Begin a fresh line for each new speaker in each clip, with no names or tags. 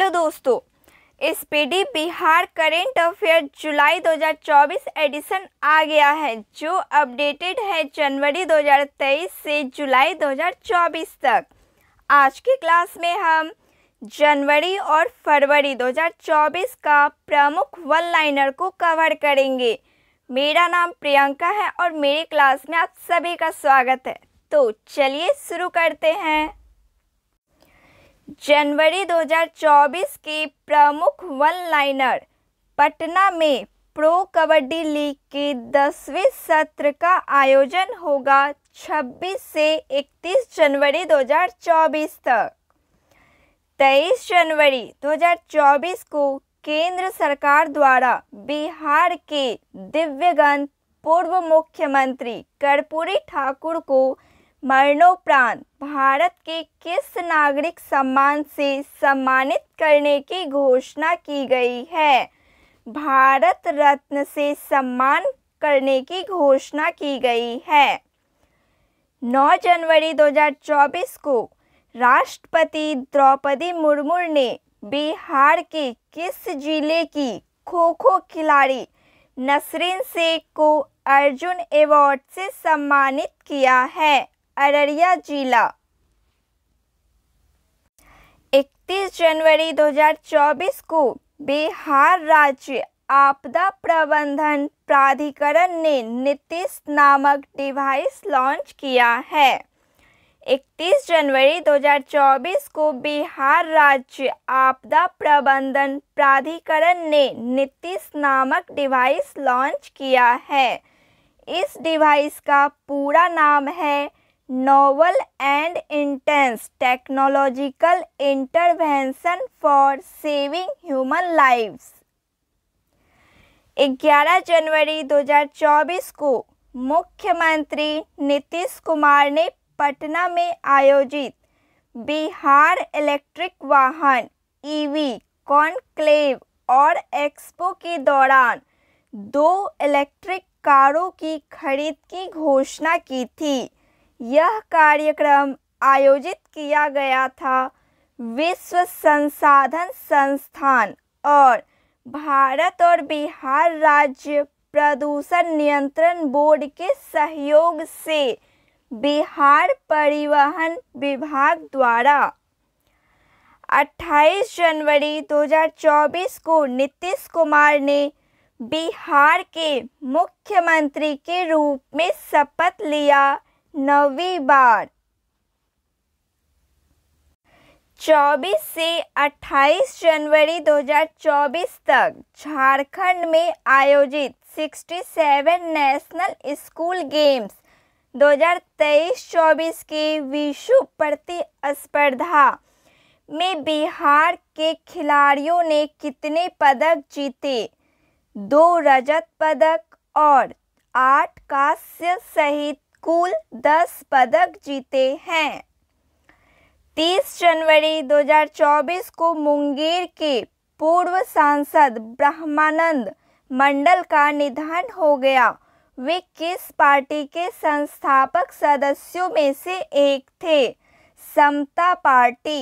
hello दोस्तों S Bihar current affair July 2024 edition आ गया है जो अपडेटेड है जनवरी 2023 से जुलाई 2024 तक आज की क्लास में हम जनवरी और फरवरी 2024 का प्रमुख वन लाइनर को कवर करेंगे मेरा नाम प्रियंका है और मेरी क्लास में आप सभी का स्वागत है तो चलिए शुरू करते हैं जनवरी 2024 के प्रमुख वन लाइनर पटना में प्रो कबड्डी लीग के दसवें सत्र का आयोजन होगा 26 से 31 जनवरी 2024 तक 23 जनवरी 2024 को केंद्र सरकार द्वारा बिहार के दिव्यगंज पूर्व मुख्यमंत्री कर्पूरी ठाकुर को मरणोपरांत भारत के किस नागरिक सम्मान से सम्मानित करने की घोषणा की गई है भारत रत्न से सम्मान करने की घोषणा की गई है 9 जनवरी 2024 को राष्ट्रपति द्रौपदी मुर्मू ने बिहार के किस जिले की खो खो खिलाड़ी नसरीन शेख को अर्जुन अवार्ड से सम्मानित किया है अररिया जिला 31 जनवरी 2024 को बिहार राज्य आपदा प्रबंधन प्राधिकरण ने नीतीश नामक डिवाइस लॉन्च किया है 31 जनवरी 2024 को बिहार राज्य आपदा प्रबंधन प्राधिकरण ने नीतीश नामक डिवाइस लॉन्च किया है इस डिवाइस का पूरा नाम है novel and intense technological intervention for saving human lives 11 जनवरी 2024 को मुख्यमंत्री नीतीश कुमार ने पटना में आयोजित बिहार इलेक्ट्रिक वाहन ईवी कॉन्क्लेव और एक्सपो के दौरान दो इलेक्ट्रिक कारों की खरीद की घोषणा की थी यह कार्यक्रम आयोजित किया गया था विश्व संसाधन संस्थान और भारत और बिहार राज्य प्रदूषण नियंत्रण बोर्ड के सहयोग से बिहार परिवहन विभाग द्वारा 28 जनवरी 2024 को नीतीश कुमार ने बिहार के मुख्यमंत्री के रूप में शपथ लिया नवी बार चौबीस से अट्ठाईस जनवरी 2024 तक झारखंड में आयोजित 67 नेशनल स्कूल गेम्स 2023-24 के विश्व प्रतिस्पर्धा में बिहार के खिलाड़ियों ने कितने पदक जीते दो रजत पदक और आठ कांस्य सहित कुल दस पदक जीते हैं 30 जनवरी 2024 को मुंगेर के पूर्व सांसद ब्रह्मानंद मंडल का निधन हो गया वे किस पार्टी के संस्थापक सदस्यों में से एक थे समता पार्टी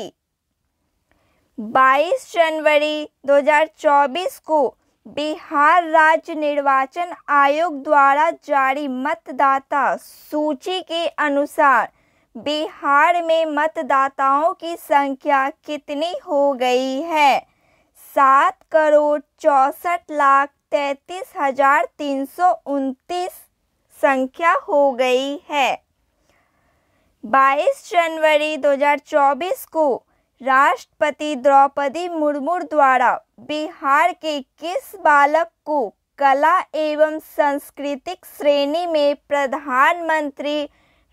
22 जनवरी 2024 को बिहार राज्य निर्वाचन आयोग द्वारा जारी मतदाता सूची के अनुसार बिहार में मतदाताओं की संख्या कितनी हो गई है सात करोड़ चौंसठ लाख तैतीस हजार तीन सौ उनतीस संख्या हो गई है 22 जनवरी 2024 को राष्ट्रपति द्रौपदी मुर्मू द्वारा बिहार के किस बालक को कला एवं सांस्कृतिक श्रेणी में प्रधानमंत्री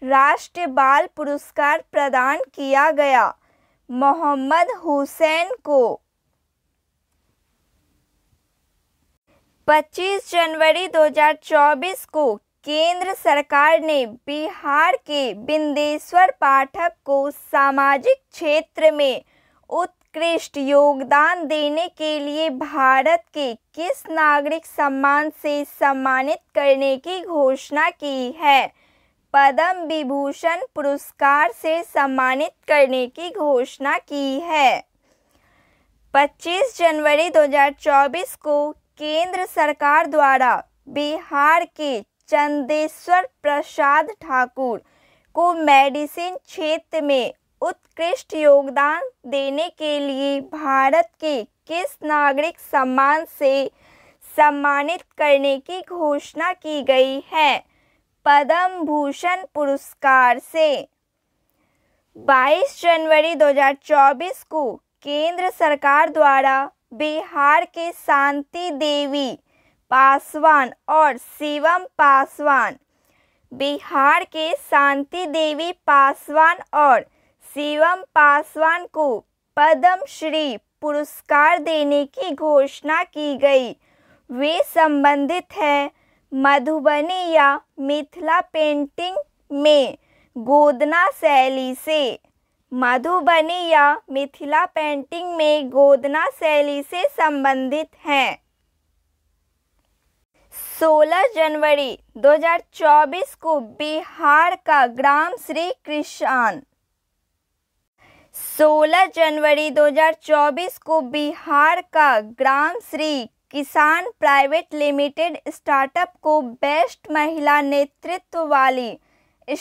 राष्ट्रीय बाल पुरस्कार प्रदान किया गया मोहम्मद हुसैन को 25 जनवरी 2024 को केंद्र सरकार ने बिहार के बिंदेश्वर पाठक को सामाजिक क्षेत्र में उत्कृष्ट योगदान देने के लिए भारत के किस नागरिक सम्मान से सम्मानित करने की घोषणा की है पद्म विभूषण पुरस्कार से सम्मानित करने की घोषणा की है 25 जनवरी 2024 को केंद्र सरकार द्वारा बिहार के चंदेश्वर प्रसाद ठाकुर को मेडिसिन क्षेत्र में उत्कृष्ट योगदान देने के लिए भारत के किस नागरिक सम्मान से सम्मानित करने की घोषणा की गई है पद्म भूषण पुरस्कार से 22 जनवरी 2024 को केंद्र सरकार द्वारा बिहार के शांति देवी पासवान और शिवम पासवान बिहार के शांति देवी पासवान और शिवम पासवान को पद्मश्री पुरस्कार देने की घोषणा की गई वे संबंधित हैं मधुबनी या मिथिला पेंटिंग में गोदना शैली से मधुबनी या मिथिला पेंटिंग में गोदना शैली से संबंधित हैं 16 जनवरी 2024 को बिहार का ग्राम श्री कृष्ण 16 जनवरी 2024 को बिहार का Gram Shri Kisan private limited startup को बेस्ट महिला नेतृत्व वाली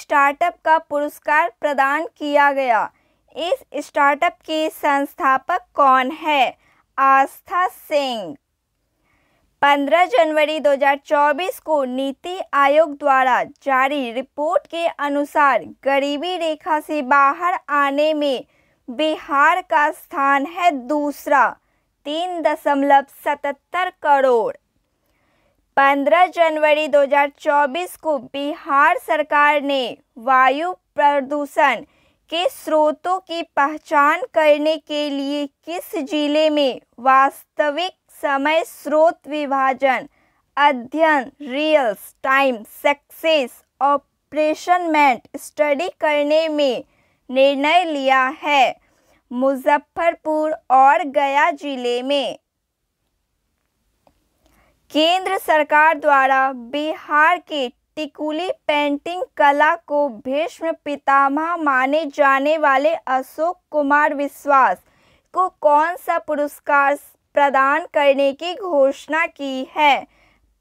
स्टार्टअप का पुरस्कार प्रदान किया गया इस स्टार्टअप की संस्थापक कौन है आस्था सिंह 15 जनवरी 2024 को नीति आयोग द्वारा जारी रिपोर्ट के अनुसार गरीबी रेखा से बाहर आने में बिहार का स्थान है दूसरा तीन दशमलव सतहत्तर करोड़ 15 जनवरी 2024 को बिहार सरकार ने वायु प्रदूषण के स्रोतों की पहचान करने के लिए किस जिले में वास्तविक समय स्रोत विभाजन अध्ययन रियल्स टाइम सक्सेस ऑपरेशनमेंट स्टडी करने में निर्णय लिया है मुजफ्फरपुर और गया जिले में केंद्र सरकार द्वारा बिहार के टिकुली पेंटिंग कला को भीष्म पितामह माने जाने वाले अशोक कुमार विश्वास को कौन सा पुरस्कार प्रदान करने की घोषणा की है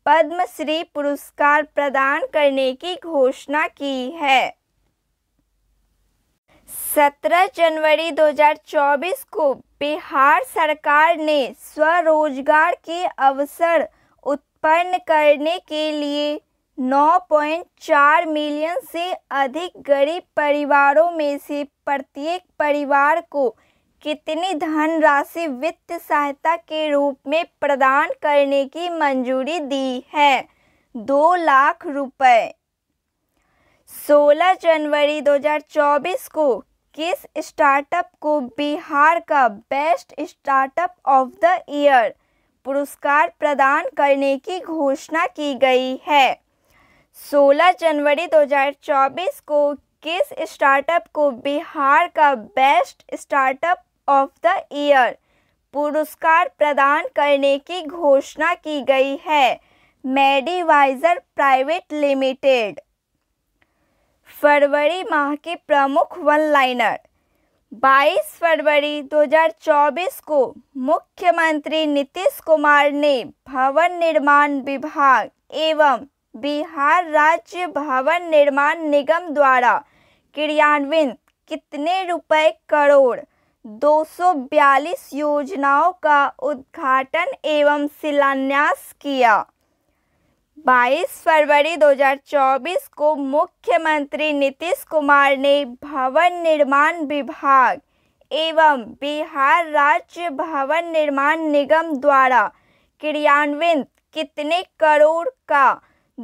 पद्मश्री पुरस्कार प्रदान करने की घोषणा की है 17 जनवरी 2024 को बिहार सरकार ने स्वरोजगार के अवसर उत्पन्न करने के लिए 9.4 मिलियन से अधिक गरीब परिवारों में से प्रत्येक परिवार को कितनी धनराशि वित्त सहायता के रूप में प्रदान करने की मंजूरी दी है दो लाख रुपए 16 जनवरी 2024 को किस स्टार्टअप को बिहार का best startup of the year पुरस्कार प्रदान करने की घोषणा की गई है 16 जनवरी 2024 को किस स्टार्टअप को बिहार का best startup of the year पुरस्कार प्रदान करने की घोषणा की गई है मेडिवाइजर प्राइवेट लिमिटेड फरवरी माह के प्रमुख वन लाइनर 22 फरवरी 2024 को मुख्यमंत्री नीतीश कुमार ने भवन निर्माण विभाग एवं बिहार राज्य भवन निर्माण निगम द्वारा क्रियान्वित कितने रुपए करोड़ 242 योजनाओं का उद्घाटन एवं शिलान्यास किया 22 फरवरी 2024 को मुख्यमंत्री नीतीश कुमार ने भवन निर्माण विभाग एवं बिहार राज्य भवन निर्माण निगम द्वारा क्रियान्वित कितने करोड़ का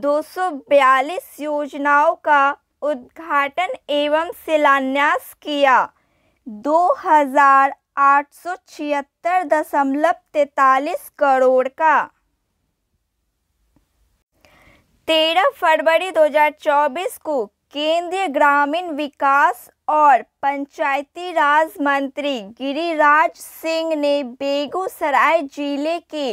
242 योजनाओं का उद्घाटन एवं शिलान्यास किया दो हज़ार आठ सौ छिहत्तर दशमलव तैतालीस करोड़ का तेरह फरवरी 2024 को केंद्रीय ग्रामीण विकास और पंचायती राज मंत्री गिरिराज सिंह ने बेगूसराय जिले के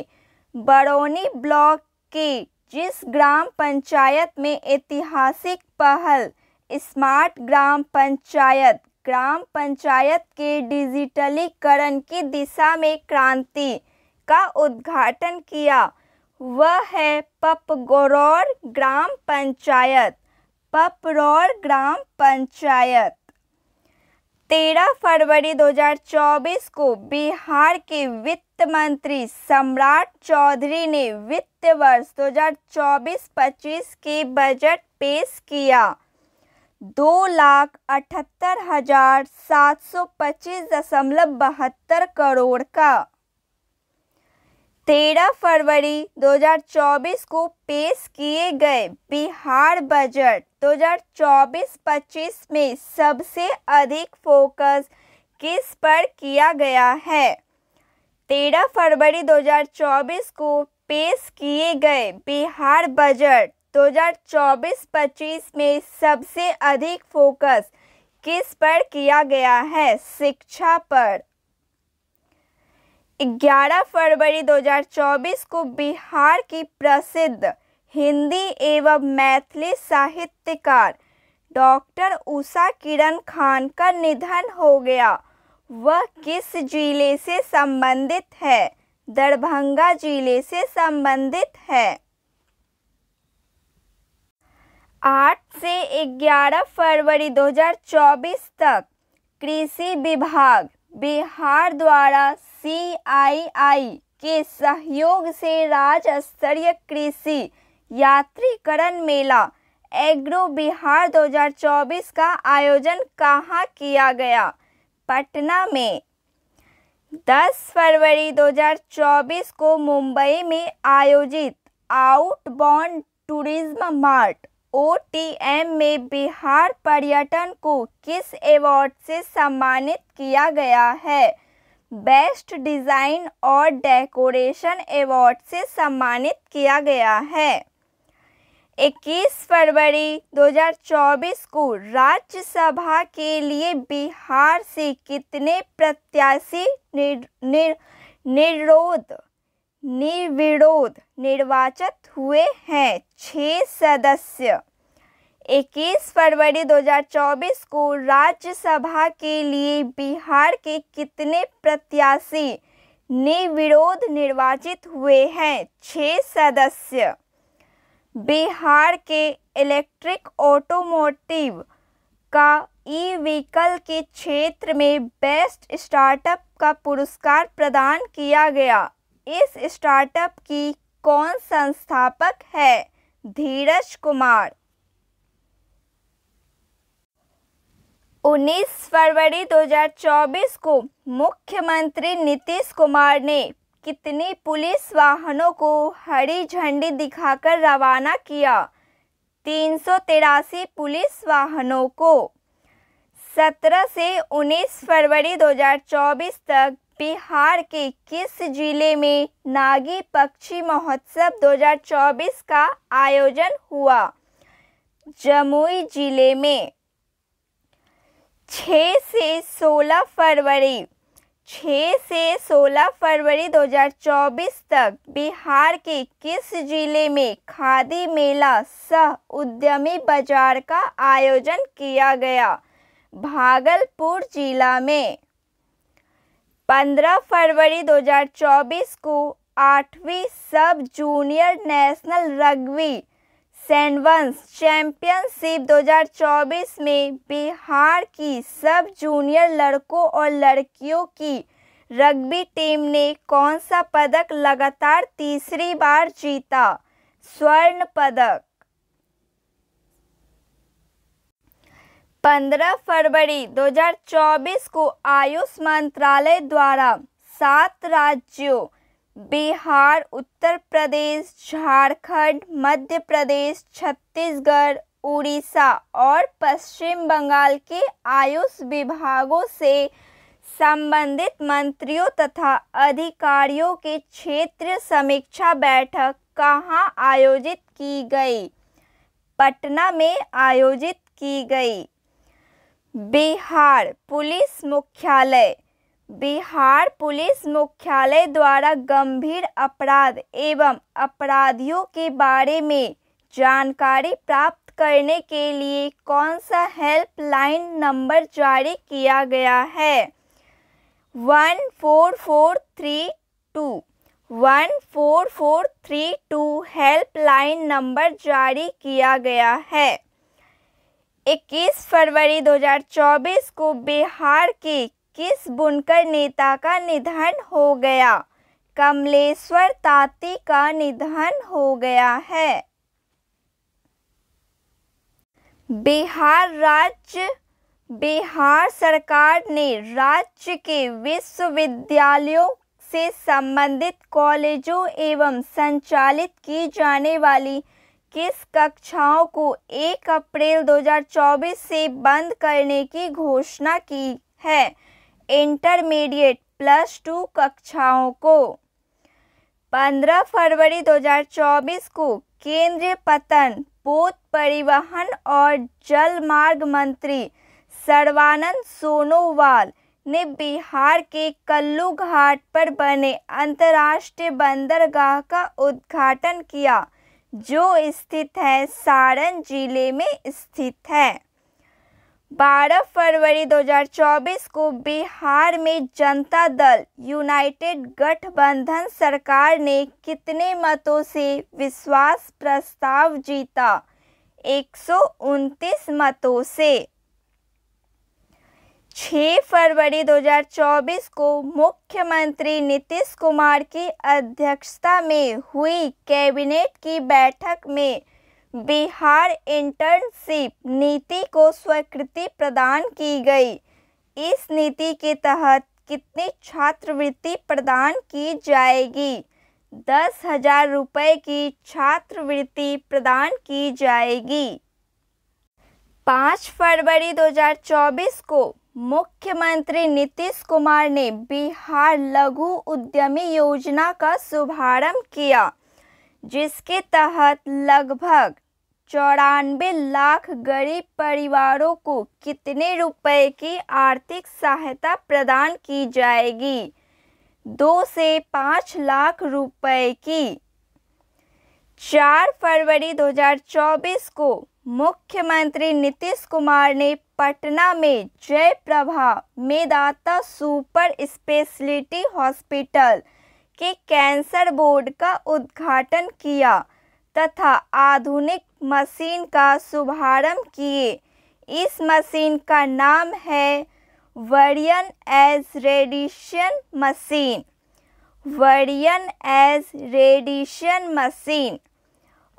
बरौनी ब्लॉक के जिस ग्राम पंचायत में ऐतिहासिक पहल स्मार्ट ग्राम पंचायत ग्राम पंचायत के डिजिटलीकरण की दिशा में क्रांति का उद्घाटन किया वह है पपगोरौर ग्राम पंचायत पपरौर ग्राम पंचायत तेरह फरवरी 2024 को बिहार के वित्त मंत्री सम्राट चौधरी ने वित्त वर्ष 2024-25 के बजट पेश किया दो लाख अठहत्तर हजार सात सौ पच्चीस दशमलव बहत्तर करोड़ का तेरह फरवरी 2024 को पेश किए गए बिहार बजट 2024-25 में सबसे अधिक फोकस किस पर किया गया है तेरह फरवरी 2024 को पेश किए गए बिहार बजट 2024-25 में सबसे अधिक फोकस किस पर किया गया है शिक्षा पर 11 फरवरी 2024 को बिहार की प्रसिद्ध हिंदी एवं मैथिली साहित्यकार डॉक्टर उषा किरण खान का निधन हो गया वह किस जिले से संबंधित है दरभंगा जिले से संबंधित है आठ से ग्यारह फरवरी 2024 तक कृषि विभाग बिहार द्वारा सीआईआई के सहयोग से राज्य स्तरीय कृषि यात्रीकरण मेला एग्रो बिहार 2024 का आयोजन कहाँ किया गया पटना में 10 फरवरी 2024 को मुंबई में आयोजित आउटबाउंड टूरिज्म मार्ट ओटीएम में बिहार पर्यटन को किस अवार्ड से सम्मानित किया गया है बेस्ट डिज़ाइन और डेकोरेशन अवार्ड से सम्मानित किया गया है 21 फरवरी 2024 को राज्यसभा के लिए बिहार से कितने प्रत्याशी निर, निर, निर्विरोध निर्वाचित हुए हैं छः सदस्य 21 फरवरी 2024 को राज्यसभा के लिए बिहार के कितने प्रत्याशी निर्विरोध निर्वाचित हुए हैं छः सदस्य बिहार के इलेक्ट्रिक ऑटोमोटिव का ई व्हीकल के क्षेत्र में बेस्ट स्टार्टअप का पुरस्कार प्रदान किया गया इस स्टार्टअप की कौन संस्थापक है धीरज कुमार 19 फरवरी 2024 को मुख्यमंत्री नीतीश कुमार ने कितने पुलिस वाहनों को हरी झंडी दिखाकर रवाना किया तीन पुलिस वाहनों को 17 से 19 फरवरी 2024 तक बिहार के किस जिले में नागी पक्षी महोत्सव 2024 का आयोजन हुआ जमुई जिले में छः से सोलह फरवरी छः से सोलह फरवरी 2024 तक बिहार के किस जिले में खादी मेला सह उद्यमी बाजार का आयोजन किया गया भागलपुर जिला में 15 फरवरी 2024 को आठवीं sub junior national rugby sevens championship 2024 में बिहार की सब जूनियर लड़कों और लड़कियों की रग्बी टीम ने कौन सा पदक लगातार तीसरी बार जीता स्वर्ण पदक 15 फरवरी 2024 को आयुष मंत्रालय द्वारा सात राज्यों बिहार उत्तर प्रदेश झारखंड मध्य प्रदेश छत्तीसगढ़ उड़ीसा और पश्चिम बंगाल के आयुष विभागों से संबंधित मंत्रियों तथा अधिकारियों के क्षेत्र समीक्षा बैठक कहाँ आयोजित की गई पटना में आयोजित की गई बिहार पुलिस मुख्यालय बिहार पुलिस मुख्यालय द्वारा गंभीर अपराध एवं अपराधियों के बारे में जानकारी प्राप्त करने के लिए कौन सा हेल्पलाइन नंबर जारी किया गया है one four four three two one four four three two helpline number जारी किया गया है 21 फरवरी 2024 को बिहार के किस बुनकर नेता का निधन हो गया कमलेश्वर ताती का निधन हो गया है बिहार राज्य बिहार सरकार ने राज्य के विश्वविद्यालयों से संबंधित कॉलेजों एवं संचालित की जाने वाली किस कक्षाओं को 1 अप्रैल 2024 से बंद करने की घोषणा की है इंटरमीडिएट प्लस टू कक्षाओं को 15 फरवरी 2024 को केंद्रीय पतन पोत परिवहन और जल मार्ग मंत्री सर्वानंद सोनोवाल ने बिहार के कल्लू घाट पर बने अंतर्राष्ट्रीय बंदरगाह का उद्घाटन किया जो स्थित है सारण जिले में स्थित है 12 फरवरी 2024 को बिहार में जनता दल यूनाइटेड गठबंधन सरकार ने कितने मतों से विश्वास प्रस्ताव जीता एक मतों से 6 फरवरी 2024 को मुख्यमंत्री नीतीश कुमार की अध्यक्षता में हुई कैबिनेट की बैठक में बिहार इंटर्नशिप नीति को स्वीकृति प्रदान की गई इस नीति के तहत कितनी छात्रवृत्ति प्रदान की जाएगी दस हजार रुपये की छात्रवृत्ति प्रदान की जाएगी पाँच फरवरी 2024 को मुख्यमंत्री नीतीश कुमार ने बिहार लघु उद्यमी योजना का शुभारंभ किया जिसके तहत लगभग चौरानबे लाख गरीब परिवारों को कितने रुपए की आर्थिक सहायता प्रदान की जाएगी दो से पाँच लाख रुपए की चार फरवरी 2024 को मुख्यमंत्री नीतीश कुमार ने पटना में Jayprabha Medanta super speciality hospital के कैंसर बोर्ड का उद्घाटन किया तथा आधुनिक मशीन का शुभारंभ किए इस मशीन का नाम है Varian edge radiation machine Varian edge radiation machine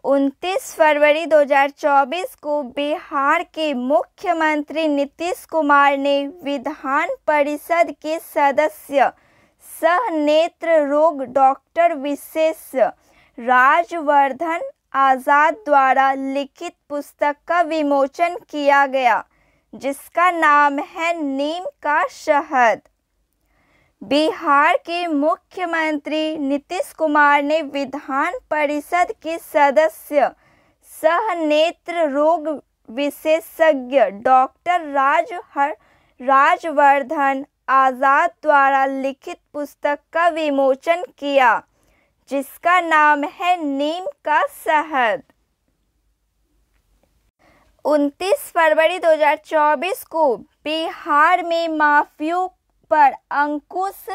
29 फरवरी 2024 को बिहार के मुख्यमंत्री नीतीश कुमार ने विधान परिषद के सदस्य सह नेत्र रोग डॉक्टर विशेष राजवर्धन आज़ाद द्वारा लिखित पुस्तक का विमोचन किया गया जिसका नाम है नीम का शहद बिहार के मुख्यमंत्री नीतीश कुमार ने विधान परिषद के सदस्य सह नेत्र रोग विशेषज्ञ डॉक्टर राज हर राजवर्धन आज़ाद द्वारा लिखित पुस्तक का विमोचन किया जिसका नाम है नीम का शहद 29 फरवरी 2024 को बिहार में माफियों पर अंकुश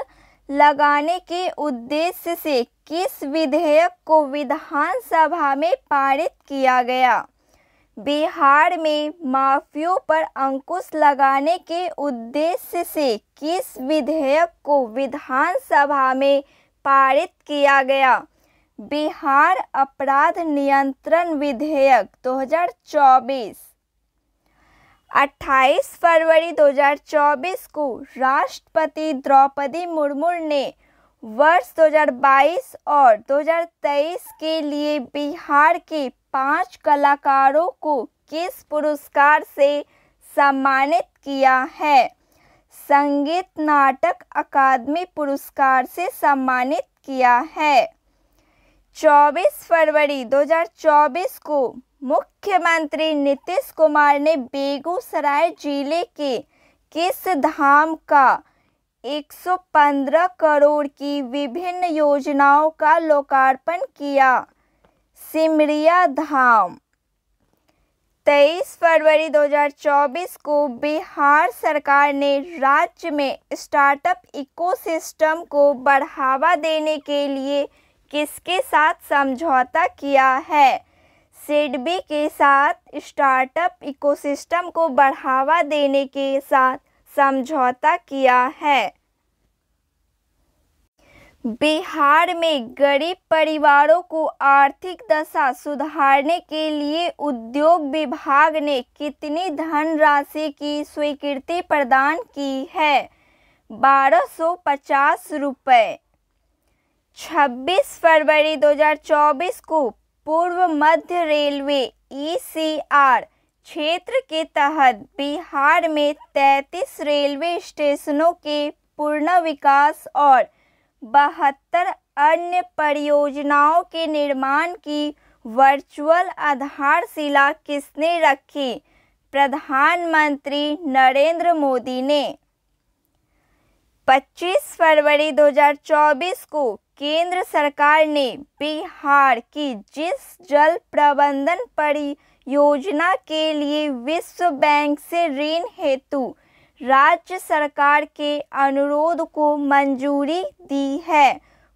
लगाने के उद्देश्य से किस विधेयक को विधानसभा में पारित किया गया बिहार में माफियों पर अंकुश लगाने के उद्देश्य से किस विधेयक को विधानसभा में पारित किया गया बिहार अपराध नियंत्रण विधेयक 2024 28 फरवरी 2024 को राष्ट्रपति द्रौपदी मुर्मू ने वर्ष 2022 और 2023 के लिए बिहार के पांच कलाकारों को किस पुरस्कार से सम्मानित किया है संगीत नाटक अकादमी पुरस्कार से सम्मानित किया है 24 फरवरी 2024 को मुख्यमंत्री नीतीश कुमार ने बेगूसराय जिले के किस धाम का 115 करोड़ की विभिन्न योजनाओं का लोकार्पण किया सिमरिया धाम तेईस फरवरी 2024 को बिहार सरकार ने राज्य में स्टार्टअप इकोसिस्टम को बढ़ावा देने के लिए किसके साथ समझौता किया है सिडबी के साथ स्टार्टअप इकोसिस्टम को बढ़ावा देने के साथ समझौता किया है बिहार में गरीब परिवारों को आर्थिक दशा सुधारने के लिए उद्योग विभाग ने कितनी धनराशि की स्वीकृति प्रदान की है बारह सौ पचास रुपये छब्बीस फरवरी 2024 को पूर्व मध्य रेलवे ई सी आर क्षेत्र के तहत बिहार में 33 रेलवे स्टेशनों के पूर्ण विकास और बहत्तर अन्य परियोजनाओं के निर्माण की वर्चुअल आधारशिला किसने रखी प्रधानमंत्री नरेंद्र मोदी ने 25 फरवरी 2024 को केंद्र सरकार ने बिहार की जिस जल प्रबंधन परियोजना के लिए विश्व बैंक से ऋण हेतु राज्य सरकार के अनुरोध को मंजूरी दी है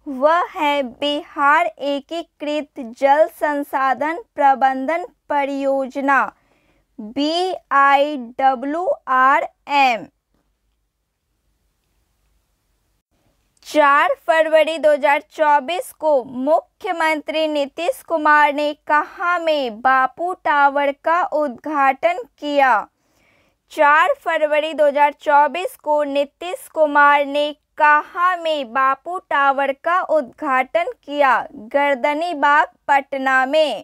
वह है बिहार एकीकृत जल संसाधन प्रबंधन परियोजना B I W R M चार फरवरी 2024 को मुख्यमंत्री नीतीश कुमार ने कहा में बापू टावर का उद्घाटन किया चार फरवरी 2024 को नीतीश कुमार ने कहा में बापू टावर का उद्घाटन किया गर्दनी बाग पटना में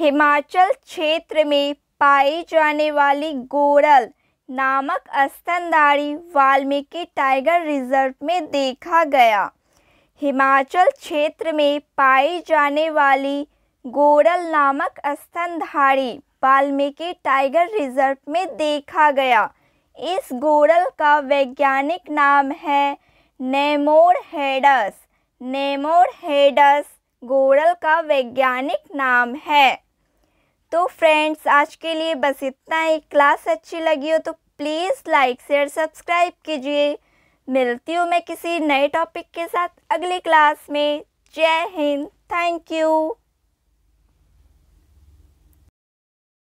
हिमाचल क्षेत्र में पाई जाने वाली गोरल नामक स्तनधारी वाल्मीकि टाइगर रिजर्व में देखा गया हिमाचल क्षेत्र में पाई जाने वाली गोरल नामक स्तनधारी वाल्मीकि टाइगर रिजर्व में देखा गया इस गोरल का वैज्ञानिक नाम है नेमोर हेडस नेमोर हेडस गोरल का वैज्ञानिक नाम है तो फ्रेंड्स आज के लिए बस इतना ही क्लास अच्छी लगी हो तो प्लीज़ लाइक शेयर सब्सक्राइब कीजिए मिलती हूँ मैं किसी नए टॉपिक के साथ अगली क्लास में जय हिंद थैंक यू